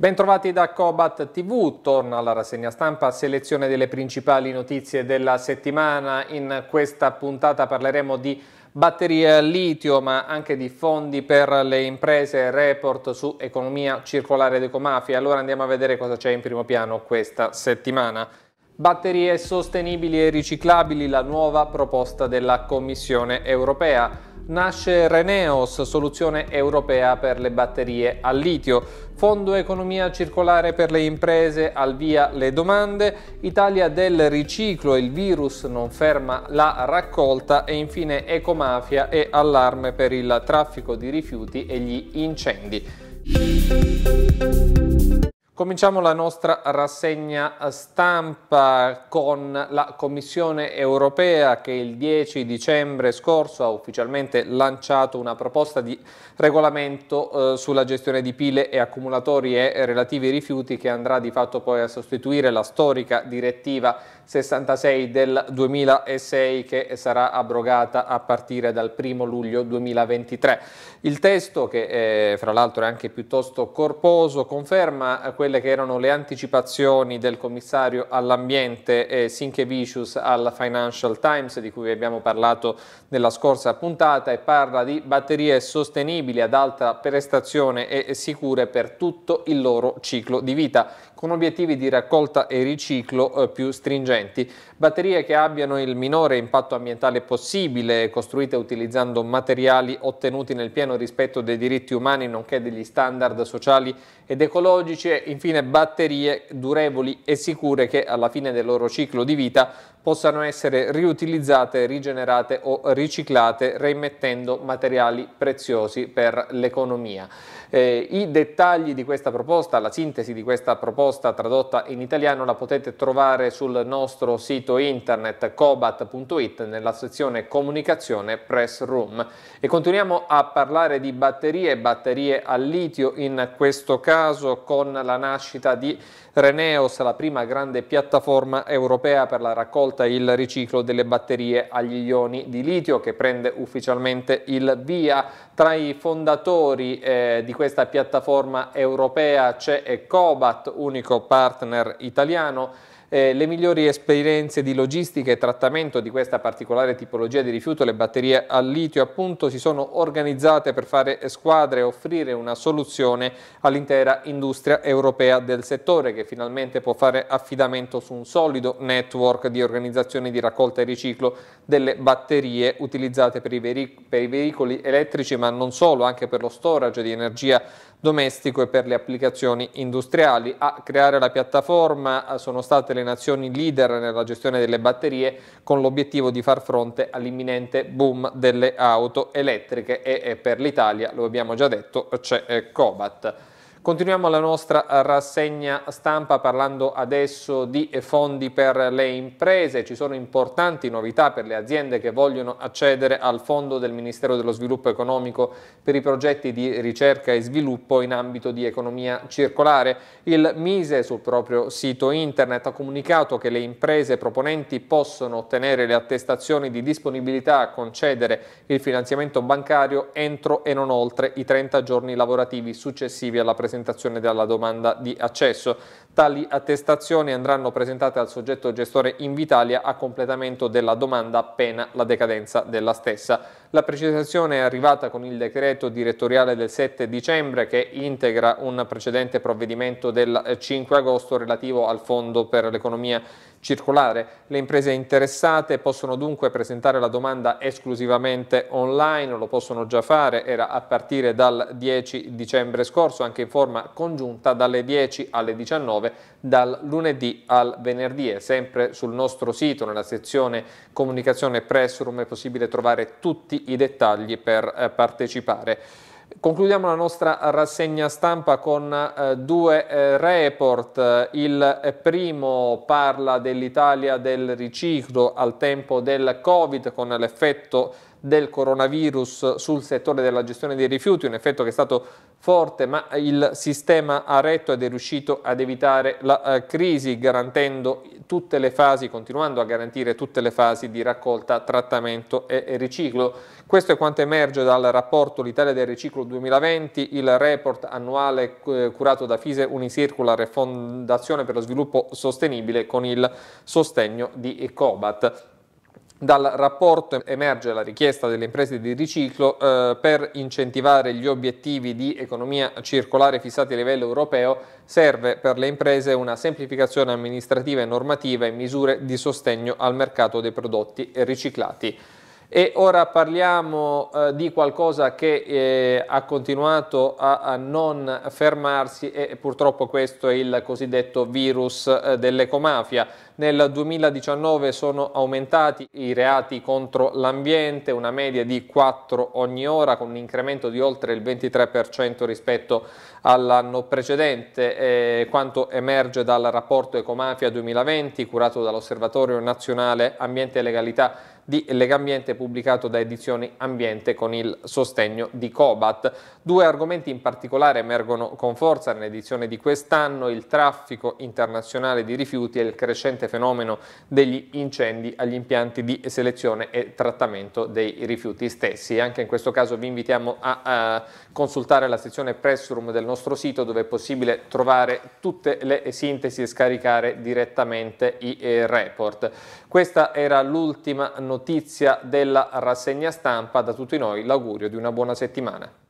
Bentrovati da Cobat TV, torna alla rassegna stampa, selezione delle principali notizie della settimana. In questa puntata parleremo di batterie a litio ma anche di fondi per le imprese, report su economia circolare ed ecomafia. Allora andiamo a vedere cosa c'è in primo piano questa settimana. Batterie sostenibili e riciclabili, la nuova proposta della Commissione europea Nasce Reneos, soluzione europea per le batterie al litio. Fondo Economia Circolare per le imprese, al via le domande. Italia del riciclo, il virus non ferma la raccolta. E infine ecomafia e allarme per il traffico di rifiuti e gli incendi. Cominciamo la nostra rassegna stampa con la Commissione europea che il 10 dicembre scorso ha ufficialmente lanciato una proposta di regolamento eh, sulla gestione di pile e accumulatori e relativi rifiuti che andrà di fatto poi a sostituire la storica direttiva 66 del 2006 che sarà abrogata a partire dal 1 luglio 2023. Il testo che eh, fra l'altro è anche piuttosto corposo conferma quello quelle che erano le anticipazioni del commissario all'ambiente eh, Sinkevicius al Financial Times di cui abbiamo parlato nella scorsa puntata e parla di batterie sostenibili ad alta prestazione e sicure per tutto il loro ciclo di vita con obiettivi di raccolta e riciclo eh, più stringenti. Batterie che abbiano il minore impatto ambientale possibile, costruite utilizzando materiali ottenuti nel pieno rispetto dei diritti umani nonché degli standard sociali ed ecologici e infine batterie durevoli e sicure che alla fine del loro ciclo di vita possano essere riutilizzate, rigenerate o riciclate reimmettendo materiali preziosi per l'economia. Eh, I dettagli di questa proposta, la sintesi di questa proposta tradotta in italiano la potete trovare sul nostro sito internet cobat.it nella sezione comunicazione press room. E continuiamo a parlare di batterie, batterie a litio in questo caso con la nascita di Reneos, la prima grande piattaforma europea per la raccolta condotta il riciclo delle batterie agli ioni di litio che prende ufficialmente il via. Tra i fondatori eh, di questa piattaforma europea c'è Cobat, unico partner italiano eh, le migliori esperienze di logistica e trattamento di questa particolare tipologia di rifiuto, le batterie al litio appunto, si sono organizzate per fare squadre e offrire una soluzione all'intera industria europea del settore che finalmente può fare affidamento su un solido network di organizzazioni di raccolta e riciclo delle batterie utilizzate per i, per i veicoli elettrici ma non solo, anche per lo storage di energia domestico e per le applicazioni industriali. A creare la piattaforma eh, sono state le nazioni leader nella gestione delle batterie con l'obiettivo di far fronte all'imminente boom delle auto elettriche e per l'Italia, lo abbiamo già detto, c'è eh, Cobat. Continuiamo la nostra rassegna stampa parlando adesso di fondi per le imprese. Ci sono importanti novità per le aziende che vogliono accedere al fondo del Ministero dello Sviluppo Economico per i progetti di ricerca e sviluppo in ambito di economia circolare. Il Mise sul proprio sito internet ha comunicato che le imprese proponenti possono ottenere le attestazioni di disponibilità a concedere il finanziamento bancario entro e non oltre i 30 giorni lavorativi successivi alla presentazione presentazione della domanda di accesso. Tali attestazioni andranno presentate al soggetto gestore Invitalia a completamento della domanda appena la decadenza della stessa. La precisazione è arrivata con il decreto direttoriale del 7 dicembre che integra un precedente provvedimento del 5 eh, agosto relativo al Fondo per l'economia circolare. Le imprese interessate possono dunque presentare la domanda esclusivamente online, lo possono già fare, era a partire dal 10 dicembre scorso, anche in forma congiunta dalle 10 alle 19, dal lunedì al venerdì. E sempre sul nostro sito, nella sezione comunicazione press room, è possibile trovare tutti tutti i dettagli per eh, partecipare. Concludiamo la nostra rassegna stampa con eh, due eh, report. Il eh, primo parla dell'Italia del riciclo al tempo del Covid con l'effetto del coronavirus sul settore della gestione dei rifiuti, un effetto che è stato forte ma il sistema ha retto ed è riuscito ad evitare la eh, crisi garantendo tutte le fasi, continuando a garantire tutte le fasi di raccolta, trattamento e riciclo. Questo è quanto emerge dal rapporto L'Italia del riciclo 2020, il report annuale eh, curato da Fise Unicircular e Fondazione per lo sviluppo sostenibile con il sostegno di Cobat. Dal rapporto emerge la richiesta delle imprese di riciclo eh, per incentivare gli obiettivi di economia circolare fissati a livello europeo, serve per le imprese una semplificazione amministrativa e normativa e misure di sostegno al mercato dei prodotti riciclati. E ora parliamo eh, di qualcosa che eh, ha continuato a, a, non fermarsi e purtroppo questo è il cosiddetto virus eh, dell'ecomafia. Nel 2019 sono aumentati i reati contro l'ambiente, una media di 4 ogni ora con un incremento di oltre il 23% rispetto all'anno precedente, eh, quanto emerge dal rapporto Ecomafia 2020 curato dall'Osservatorio Nazionale Ambiente e Legalità di Legambiente pubblicato da Edizioni Ambiente con il sostegno di Cobat. Due argomenti in particolare emergono con forza nell'edizione di quest'anno, il traffico internazionale di rifiuti e il crescente fenomeno degli incendi agli impianti di selezione e trattamento dei rifiuti stessi. Anche in questo caso vi invitiamo a, a consultare la sezione press room del nostro sito dove è possibile trovare tutte le sintesi e scaricare direttamente i eh, report. Questa era l'ultima notizia notizia della rassegna stampa. Da tutti noi l'augurio di una buona settimana.